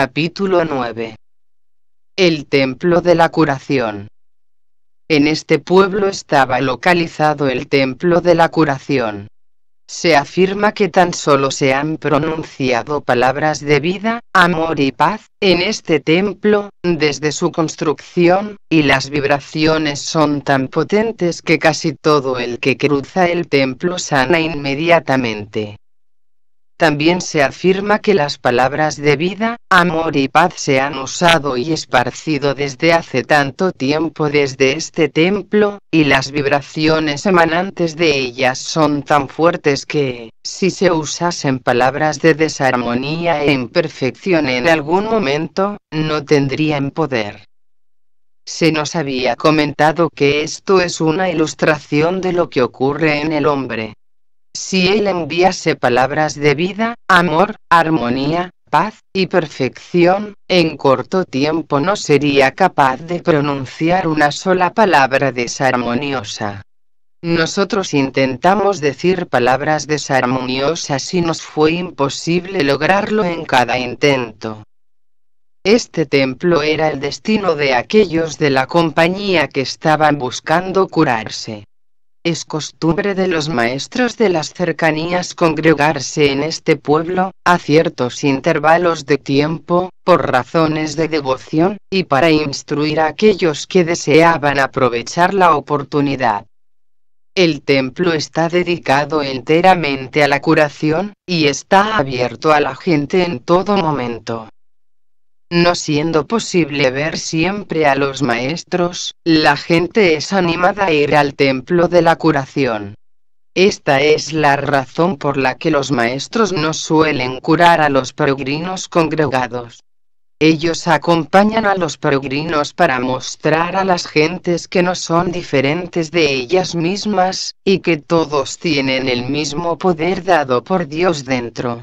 Capítulo 9. El Templo de la Curación. En este pueblo estaba localizado el Templo de la Curación. Se afirma que tan solo se han pronunciado palabras de vida, amor y paz en este templo, desde su construcción, y las vibraciones son tan potentes que casi todo el que cruza el templo sana inmediatamente. También se afirma que las palabras de vida, amor y paz se han usado y esparcido desde hace tanto tiempo desde este templo, y las vibraciones emanantes de ellas son tan fuertes que, si se usasen palabras de desarmonía e imperfección en algún momento, no tendrían poder. Se nos había comentado que esto es una ilustración de lo que ocurre en el hombre, si Él enviase palabras de vida, amor, armonía, paz y perfección, en corto tiempo no sería capaz de pronunciar una sola palabra desarmoniosa. Nosotros intentamos decir palabras desarmoniosas y nos fue imposible lograrlo en cada intento. Este templo era el destino de aquellos de la compañía que estaban buscando curarse. Es costumbre de los maestros de las cercanías congregarse en este pueblo, a ciertos intervalos de tiempo, por razones de devoción, y para instruir a aquellos que deseaban aprovechar la oportunidad. El templo está dedicado enteramente a la curación, y está abierto a la gente en todo momento. No siendo posible ver siempre a los maestros, la gente es animada a ir al templo de la curación. Esta es la razón por la que los maestros no suelen curar a los peregrinos congregados. Ellos acompañan a los peregrinos para mostrar a las gentes que no son diferentes de ellas mismas, y que todos tienen el mismo poder dado por Dios dentro.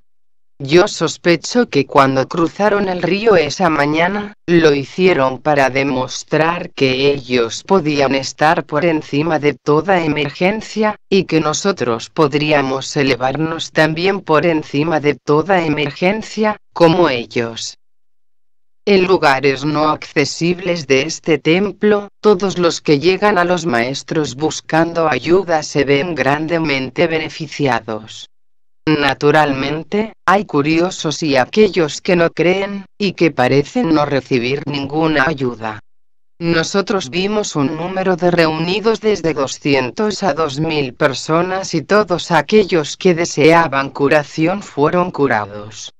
Yo sospecho que cuando cruzaron el río esa mañana, lo hicieron para demostrar que ellos podían estar por encima de toda emergencia, y que nosotros podríamos elevarnos también por encima de toda emergencia, como ellos. En lugares no accesibles de este templo, todos los que llegan a los maestros buscando ayuda se ven grandemente beneficiados. Naturalmente, hay curiosos y aquellos que no creen, y que parecen no recibir ninguna ayuda. Nosotros vimos un número de reunidos desde 200 a 2000 personas y todos aquellos que deseaban curación fueron curados.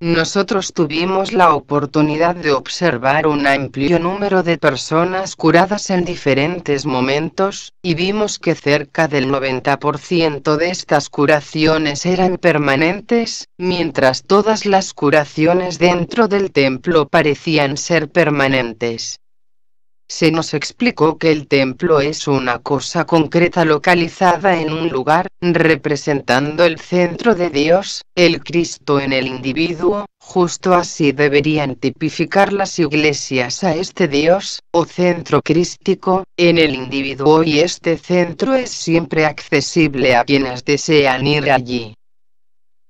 Nosotros tuvimos la oportunidad de observar un amplio número de personas curadas en diferentes momentos, y vimos que cerca del 90% de estas curaciones eran permanentes, mientras todas las curaciones dentro del templo parecían ser permanentes. Se nos explicó que el templo es una cosa concreta localizada en un lugar, representando el centro de Dios, el Cristo en el individuo, justo así deberían tipificar las iglesias a este Dios, o centro crístico, en el individuo y este centro es siempre accesible a quienes desean ir allí.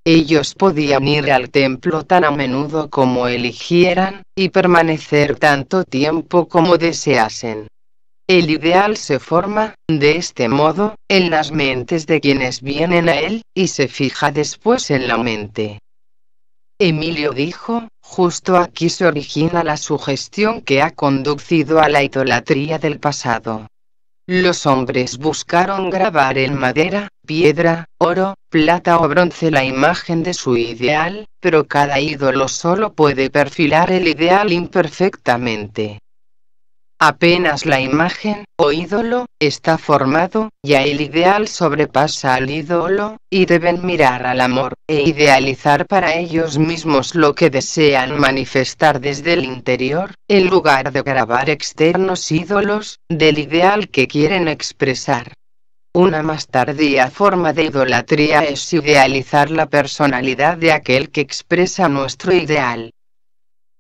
Ellos podían ir al templo tan a menudo como eligieran, y permanecer tanto tiempo como deseasen. El ideal se forma, de este modo, en las mentes de quienes vienen a él, y se fija después en la mente. Emilio dijo, justo aquí se origina la sugestión que ha conducido a la idolatría del pasado. Los hombres buscaron grabar en madera, piedra, oro, plata o bronce la imagen de su ideal, pero cada ídolo solo puede perfilar el ideal imperfectamente. Apenas la imagen o ídolo está formado, ya el ideal sobrepasa al ídolo, y deben mirar al amor e idealizar para ellos mismos lo que desean manifestar desde el interior, en lugar de grabar externos ídolos del ideal que quieren expresar. Una más tardía forma de idolatría es idealizar la personalidad de aquel que expresa nuestro ideal,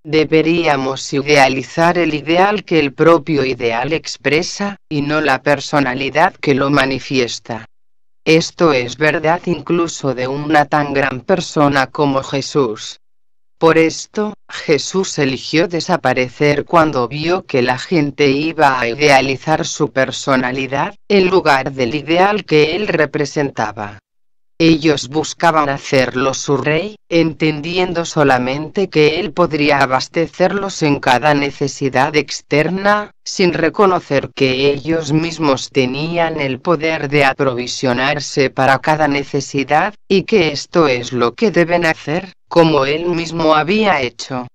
Deberíamos idealizar el ideal que el propio ideal expresa, y no la personalidad que lo manifiesta. Esto es verdad incluso de una tan gran persona como Jesús. Por esto, Jesús eligió desaparecer cuando vio que la gente iba a idealizar su personalidad, en lugar del ideal que él representaba. Ellos buscaban hacerlo su rey, entendiendo solamente que él podría abastecerlos en cada necesidad externa, sin reconocer que ellos mismos tenían el poder de aprovisionarse para cada necesidad, y que esto es lo que deben hacer, como él mismo había hecho.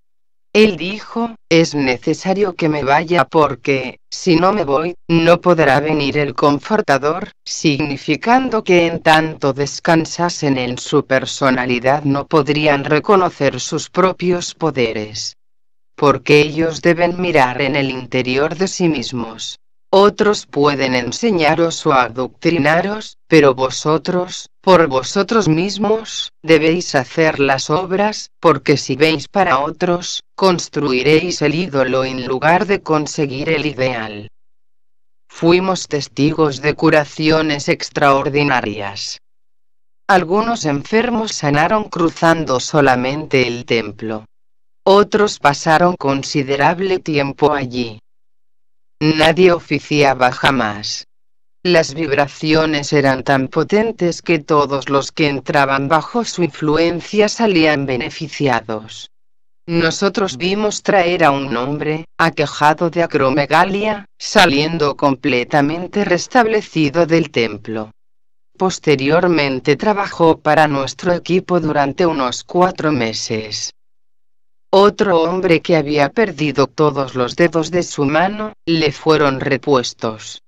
Él dijo, es necesario que me vaya porque, si no me voy, no podrá venir el confortador, significando que en tanto descansasen en su personalidad no podrían reconocer sus propios poderes. Porque ellos deben mirar en el interior de sí mismos. Otros pueden enseñaros o adoctrinaros, pero vosotros, por vosotros mismos, debéis hacer las obras, porque si veis para otros, construiréis el ídolo en lugar de conseguir el ideal. Fuimos testigos de curaciones extraordinarias. Algunos enfermos sanaron cruzando solamente el templo. Otros pasaron considerable tiempo allí. Nadie oficiaba jamás. Las vibraciones eran tan potentes que todos los que entraban bajo su influencia salían beneficiados. Nosotros vimos traer a un hombre, aquejado de acromegalia, saliendo completamente restablecido del templo. Posteriormente trabajó para nuestro equipo durante unos cuatro meses. Otro hombre que había perdido todos los dedos de su mano, le fueron repuestos.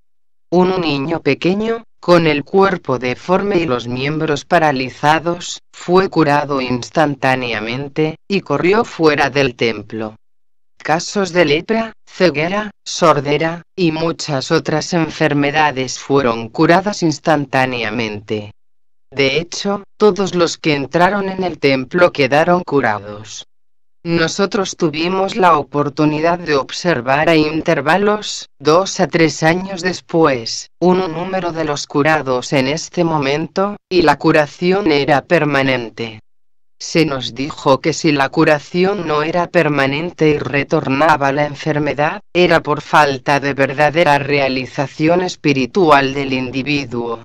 Un niño pequeño, con el cuerpo deforme y los miembros paralizados, fue curado instantáneamente, y corrió fuera del templo. Casos de lepra, ceguera, sordera, y muchas otras enfermedades fueron curadas instantáneamente. De hecho, todos los que entraron en el templo quedaron curados. Nosotros tuvimos la oportunidad de observar a intervalos, dos a tres años después, un número de los curados en este momento, y la curación era permanente. Se nos dijo que si la curación no era permanente y retornaba la enfermedad, era por falta de verdadera realización espiritual del individuo.